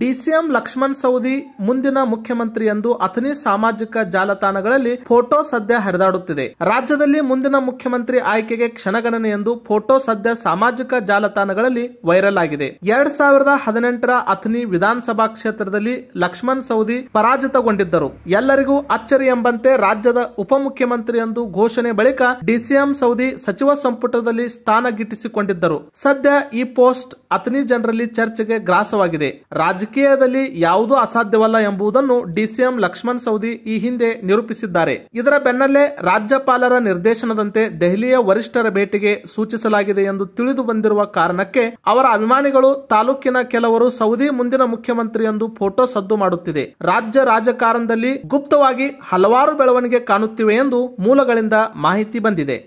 DCM Lakshman Saudi ಮುಂದಿನ ಮುಖ್ಯಮಂತ್ರಿ ಎಂದು ಅಥನಿ ಸಾಮಾಜಿಕ ಜಾಲತಾಣಗಳಲ್ಲಿ ಫೋಟೋ ಸದ್ಯ ಹರಿದಾಡುತ್ತಿದೆ ರಾಜ್ಯದಲ್ಲಿ ಮುಂದಿನ ಮುಖ್ಯಮಂತ್ರಿ ಆಯ್ಕೆಗೆ ಕ್ಷಣಗಣನೆ ಎಂದು ಫೋಟೋ ಸದ್ಯ ಸಾಮಾಜಿಕ ಜಾಲತಾಣಗಳಲ್ಲಿ ವೈರಲ್ ಆಗಿದೆ ಎರಡ್ ಸಾವಿರದ ಹದಿನೆಂಟರ ಅಥನಿ ವಿಧಾನಸಭಾ ಕ್ಷೇತ್ರದಲ್ಲಿ ಲಕ್ಷ್ಮಣ್ ಸೌದಿ ಪರಾಜಿತಗೊಂಡಿದ್ದರು ಎಲ್ಲರಿಗೂ ಅಚ್ಚರಿ ಎಂಬಂತೆ ರಾಜ್ಯದ ಉಪಮುಖ್ಯಮಂತ್ರಿ ಎಂದು ಘೋಷಣೆ ಬಳಿಕ ಡಿಸಿಎಂ ಸೌದಿ ಸಚಿವ ಸಂಪುಟದಲ್ಲಿ ಸ್ಥಾನ ಗಿಟ್ಟಿಸಿಕೊಂಡಿದ್ದರು ಸದ್ಯ ಈ ಪೋಸ್ಟ್ ಅಥನಿ ಜನರಲ್ಲಿ ಚರ್ಚೆಗೆ ಗ್ರಾಸವಾಗಿದೆ ರಾಜ್ಯ ರಾಜಕೀಯದಲ್ಲಿ ಯಾವುದೂ ಅಸಾಧ್ಯವಲ್ಲ ಎಂಬುದನ್ನು ಡಿಸಿಎಂ ಲಕ್ಷ್ಮಣ್ ಸೌದಿ ಈ ಹಿಂದೆ ನಿರೂಪಿಸಿದ್ದಾರೆ ಇದರ ಬೆನ್ನಲ್ಲೇ ರಾಜ್ಯಪಾಲರ ನಿರ್ದೇಶನದಂತೆ ದೆಹಲಿಯ ವರಿಷ್ಠರ ಭೇಟಿಗೆ ಸೂಚಿಸಲಾಗಿದೆ ಎಂದು ತಿಳಿದು ಬಂದಿರುವ ಕಾರಣಕ್ಕೆ ಅವರ ಅಭಿಮಾನಿಗಳು ತಾಲೂಕಿನ ಕೆಲವರು ಸೌದಿ ಮುಂದಿನ ಮುಖ್ಯಮಂತ್ರಿ ಎಂದು ಫೋಟೋ ಸದ್ದು ಮಾಡುತ್ತಿದೆ ರಾಜ್ಯ ರಾಜಕಾರಣದಲ್ಲಿ ಗುಪ್ತವಾಗಿ ಹಲವಾರು ಬೆಳವಣಿಗೆ ಕಾಣುತ್ತಿವೆ ಎಂದು ಮೂಲಗಳಿಂದ ಮಾಹಿತಿ ಬಂದಿದೆ